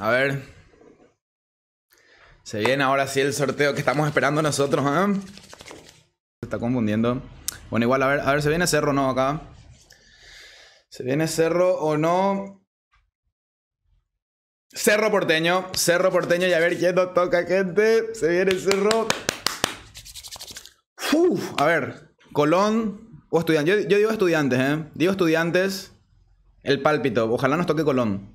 A ver. Se viene ahora sí el sorteo que estamos esperando nosotros, ¿ah? Se está confundiendo. Bueno, igual, a ver, a ver, ¿se viene cerro o no acá? ¿Se viene cerro o no? Cerro porteño, cerro porteño y a ver quién nos toca, gente. Se viene cerro. Uf, a ver, Colón o estudiantes. Yo, yo digo estudiantes, ¿eh? Digo estudiantes. El pálpito. Ojalá nos toque Colón.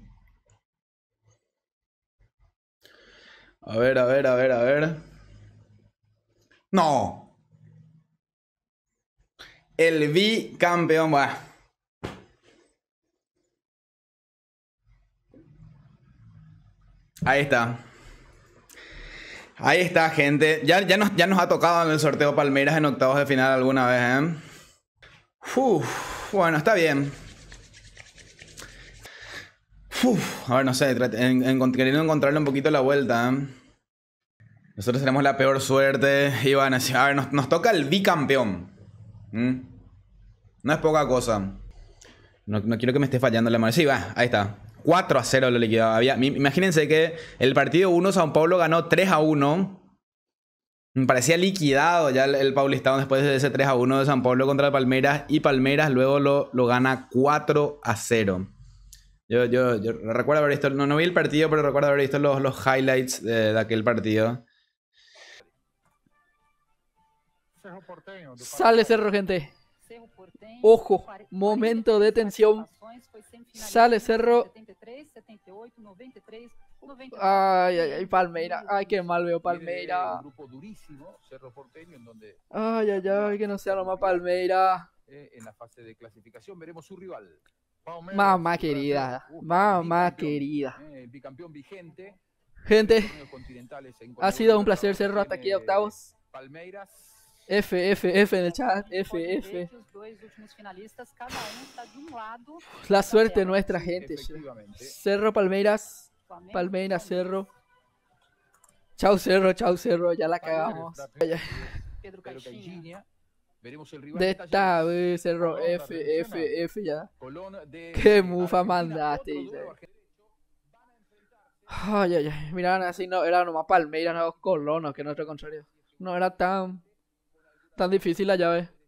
A ver, a ver, a ver, a ver. No. El bicampeón, va. Ahí está. Ahí está, gente. Ya, ya, nos, ya nos ha tocado en el sorteo Palmeras en octavos de final alguna vez, ¿eh? bueno, está bien. a ver, no sé, queriendo encontrarle un poquito la vuelta, ¿eh? Nosotros tenemos la peor suerte. Y van a ver, nos, toca el bicampeón. ¿Mm? No es poca cosa. No, quiero que me esté fallando la mano. Sí, va, ahí está. 4 a 0 lo liquidaba. imagínense que el partido 1 San Paulo ganó 3 a 1. Me parecía liquidado ya el, el, después de ese 3 a 1 de San Pablo contra Palmeras. Y Palmeras luego lo, gana 4 a 0. Yo, recuerdo haber visto, no, no vi el partido, pero recuerdo haber visto los, highlights de aquel partido. Sale Cerro, gente. Ojo, momento de tensión. Sale Cerro. Ay, ay, ay, Palmeira. Ay, qué mal veo Palmeira. Ay, ay, ay, que no sea más Palmeira. Eh, en la fase de clasificación veremos rival. Mamá querida, mamá querida. Eh, vigente. Gente, ha sido un placer Cerro hasta aquí octavos. Palmeiras. F, F, F el chat, F, F. Um um la suerte nuestra, gente. Cerro Palmeiras, Palmeiras, Cerro. Chau, Cerro, chau, Cerro, ya la cagamos. De esta vez, Cerro, F, F, F, ya. Qué mufa mandaste. Ay, ay, ay. así no, era nomás Palmeiras, no Colonos, que nuestro contrario. No era tan Tan difícil la llave.